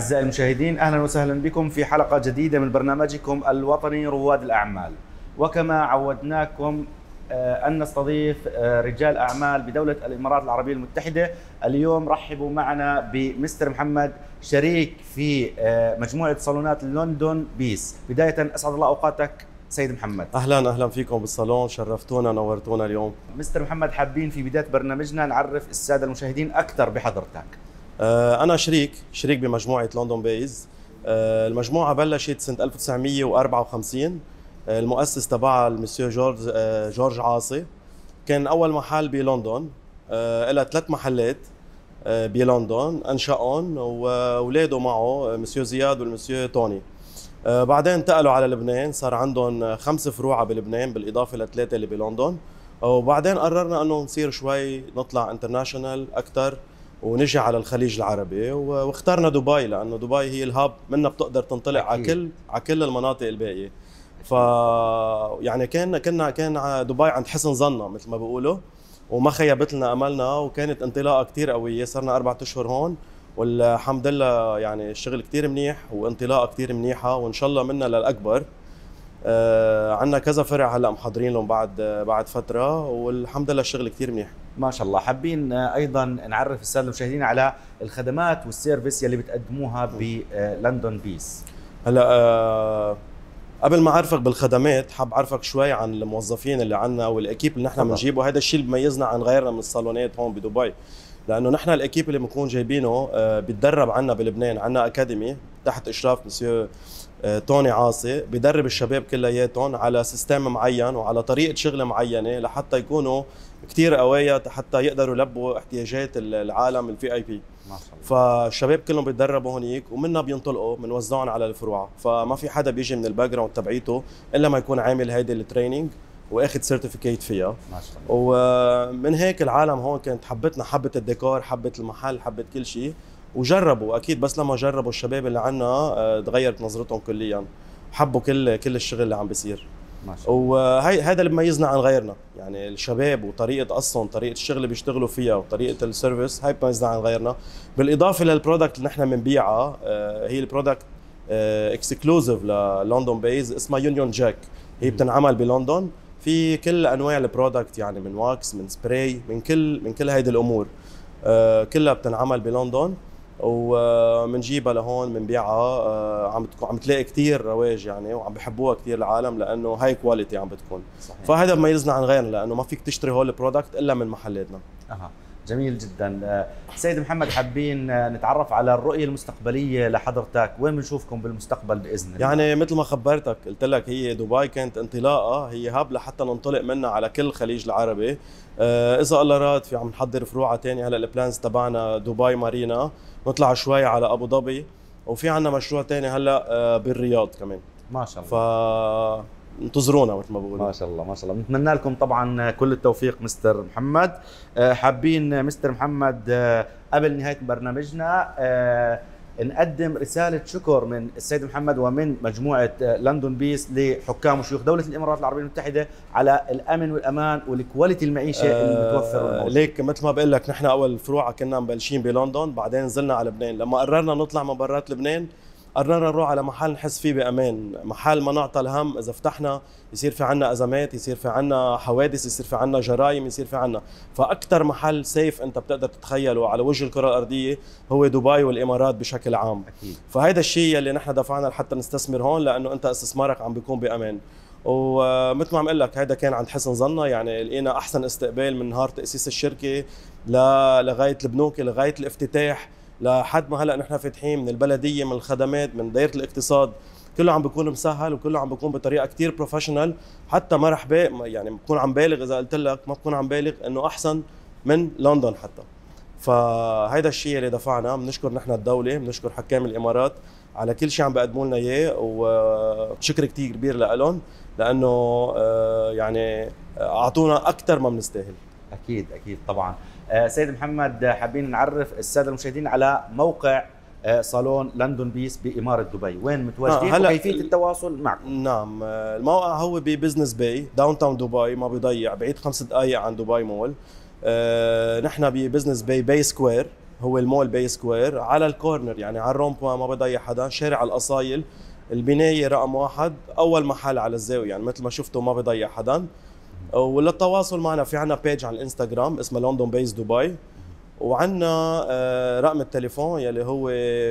أعزائي المشاهدين أهلا وسهلا بكم في حلقة جديدة من برنامجكم الوطني رواد الأعمال وكما عودناكم آه، أن نستضيف آه، رجال أعمال بدولة الإمارات العربية المتحدة اليوم رحبوا معنا بمستر محمد شريك في آه، مجموعة صالونات لندن بيس بداية أسعد الله أوقاتك سيد محمد اهلا اهلا فيكم بالصالون شرفتونا نورتونا اليوم مستر محمد حابين في بدايه برنامجنا نعرف الساده المشاهدين اكثر بحضرتك آه، انا شريك شريك بمجموعه لندن بيز آه، المجموعه بلشت سنه 1954 آه، المؤسس تبعها المسيو جورج جورج عاصي كان اول محل بلندن إلى ثلاث محلات بلندن انشأهم واولاده معه مسيو زياد والمسيو توني بعدين انتقلوا على لبنان صار عندهم خمس فروع بلبنان بالاضافه لثلاثه اللي بلندن وبعدين قررنا انه نصير شوي نطلع انترناشونال اكثر ونجي على الخليج العربي واخترنا دبي لانه دبي هي الهاب منها بتقدر تنطلق على كل على كل المناطق الباقيه ف يعني كان كنا كان دبي عند حسن ظننا مثل ما بيقولوا وما خيبت لنا املنا وكانت انطلاقه كثير قويه صرنا اربع اشهر هون والحمد لله يعني الشغل كثير منيح وانطلاقه كثير منيحه وان شاء الله منا للاكبر آه عندنا كذا فرع هلا محضرين لهم بعد بعد فتره والحمد لله الشغل كثير منيح ما شاء الله حابين ايضا نعرف الساده المشاهدين على الخدمات والسيرفيس يلي بتقدموها بلندن بيس هلا أه قبل ما اعرفك بالخدمات حاب اعرفك شوي عن الموظفين اللي عندنا والاكيب اللي نحن بنجيبه هذا الشيء اللي بميزنا عن غيرنا من الصالونات هون بدبي لانه نحن الاكيب اللي بنكون جايبينه آه، بتدرب عنا بلبنان عنا اكاديمي تحت اشراف مسيو آه، توني عاصي بدرب الشباب كلياتهم على سيستم معين وعلى طريقه شغل معينه لحتى يكونوا كثير قوايا حتى يقدروا يلبوا احتياجات العالم الفي اي بي فالشباب كلهم بيتدربوا هنيك ومنا بينطلقوا بنوزعهم على الفروع فما في حدا بيجي من الباك جراوند تبعيته الا ما يكون عامل هيدي التريننج واخذ سيرتيفيكيت فيها ما شاء الله ومن هيك العالم هون كانت حبتنا حبه الديكور حبه المحل حبه كل شيء وجربوا اكيد بس لما جربوا الشباب اللي عندنا آه، تغيرت نظرتهم كليا حبوا كل كل الشغل اللي عم بيصير وهي آه، هذا اللي بيميزنا عن غيرنا يعني الشباب وطريقه قصهم طريقه الشغل اللي بيشتغلوا فيها وطريقه السيرفيس هاي بتميزنا عن غيرنا بالاضافه للبرودكت اللي نحن بنبيعها آه، هي البرودكت اكسكلوزيف للندن بيز اسمها يونيون جاك هي بتنعمل بلندن في كل انواع البرودكت يعني من واكس من سبراي من كل من كل هيدي الامور كلها بتنعمل بلندن ومنجيبها لهون بنبيعها آه، عم تكون عم تلاقي كثير رواج يعني وعم بحبوها كثير العالم لانه هاي كواليتي عم بتكون صحيح. فهذا بميزنا عن غيرنا لانه ما فيك تشتري هول البرودكت الا من محلاتنا اها جميل جدا آه، سيد محمد حابين آه، نتعرف على الرؤيه المستقبليه لحضرتك وين بنشوفكم بالمستقبل باذن الله يعني مثل ما خبرتك قلت لك هي دبي كانت انطلاقه هي هاب لحتى ننطلق منها على كل الخليج العربي آه، اذا الله راد في عم نحضر فروعه ثانيه هلا البلانز تبعنا دبي مارينا نطلع شوي على ابو ظبي وفي عندنا مشروع ثاني هلا بالرياض كمان ما شاء الله ف انتظرونا مثل ما بقولوا ما شاء الله ما شاء الله بنتمنى لكم طبعا كل التوفيق مستر محمد آه، حابين مستر محمد آه، قبل نهايه برنامجنا آه، نقدم رسالة شكر من السيد محمد ومن مجموعة لندن بيس لحكام وشيوخ دولة الإمارات العربية المتحدة على الأمن والأمان والكواليتي المعيشة أه اللي بتوفر ليك مثل ما بقول لك نحن أول فروعة كنا مبلشين بلندن بعدين نزلنا على لبنان لما قررنا نطلع من برات لبنان قررنا نروح على محل نحس فيه بامان محل ما نعطى الهم اذا فتحنا يصير في عنا ازمات يصير في عنا حوادث يصير في عنا جرائم يصير في عنا فاكثر محل سيف انت بتقدر تتخيله على وجه الكره الارضيه هو دبي والامارات بشكل عام أكيد. فهيدا الشيء اللي نحن دفعنا لحتى نستثمر هون لانه انت استثمارك عم بيكون بامان ومثل ما عم اقول لك هيدا كان عند حسن ظننا يعني لقينا احسن استقبال من نهار تاسيس الشركه لغايه البنوك لغايه الافتتاح لحد ما هلا نحن فاتحين من البلديه من الخدمات من دائره الاقتصاد كله عم بيكون مسهل وكله عم بيكون بطريقه كتير بروفيشنال حتى ما رح يعني بكون عم بالغ اذا قلت لك ما بكون عم بالغ انه احسن من لندن حتى فهيدا الشيء اللي دفعنا بنشكر نحن الدوله بنشكر حكام الامارات على كل شيء عم بيقدموا لنا اياه وشكر كثير كبير لهم لانه آه، يعني آه، اعطونا اكثر ما بنستاهل اكيد اكيد طبعا آه، سيد محمد آه، حابين نعرف الساده المشاهدين على موقع آه، صالون لندن بيس بإمارة دبي وين متواجدين هلا وكيفية التواصل معكم نعم الموقع هو ببزنس باي داون تاون دبي ما بيضيع بعيد خمس دقايق عن دبي مول نحن ببزنس باي باي سكوير هو المول باي سكوير على الكورنر يعني على الرومبوا ما بضيع حدا شارع الأصايل البناية رقم واحد أول محل على الزاوية يعني مثل ما شفتوا ما بضيع حدا وللتواصل معنا في عنا بيج على الانستغرام اسمها لندن بيز دبي وعنا آه، رقم التليفون يلي هو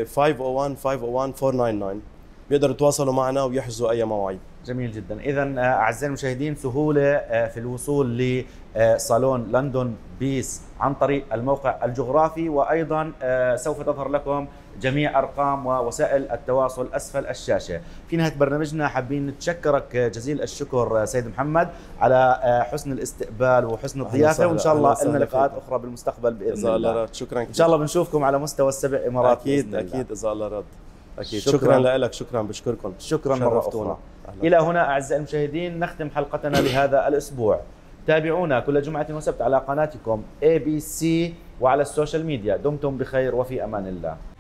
501 501 499 بيقدروا يتواصلوا معنا ويحجزوا اي مواعيد جميل جدا اذا آه، اعزائي المشاهدين سهوله آه، في الوصول آه، صالون لندن بيس عن طريق الموقع الجغرافي وايضا آه، سوف تظهر لكم جميع ارقام ووسائل التواصل اسفل الشاشه. في نهايه برنامجنا حابين نتشكرك آه، جزيل الشكر سيد محمد على حسن الاستقبال وحسن الضيافه وان شاء الله لنا لقاءات اخرى بالمستقبل باذن الله. رد. شكرا كثير. ان شاء الله بنشوفكم على مستوى السبع امارات اكيد اكيد اذا الله رد. اكيد شكرا, شكرا لك شكرا بشكركم شكرا مره اخرى. الى هنا اعزائي المشاهدين نختم حلقتنا لهذا الاسبوع. تابعونا كل جمعة وسبت على قناتكم ABC وعلى السوشيال ميديا دمتم بخير وفي أمان الله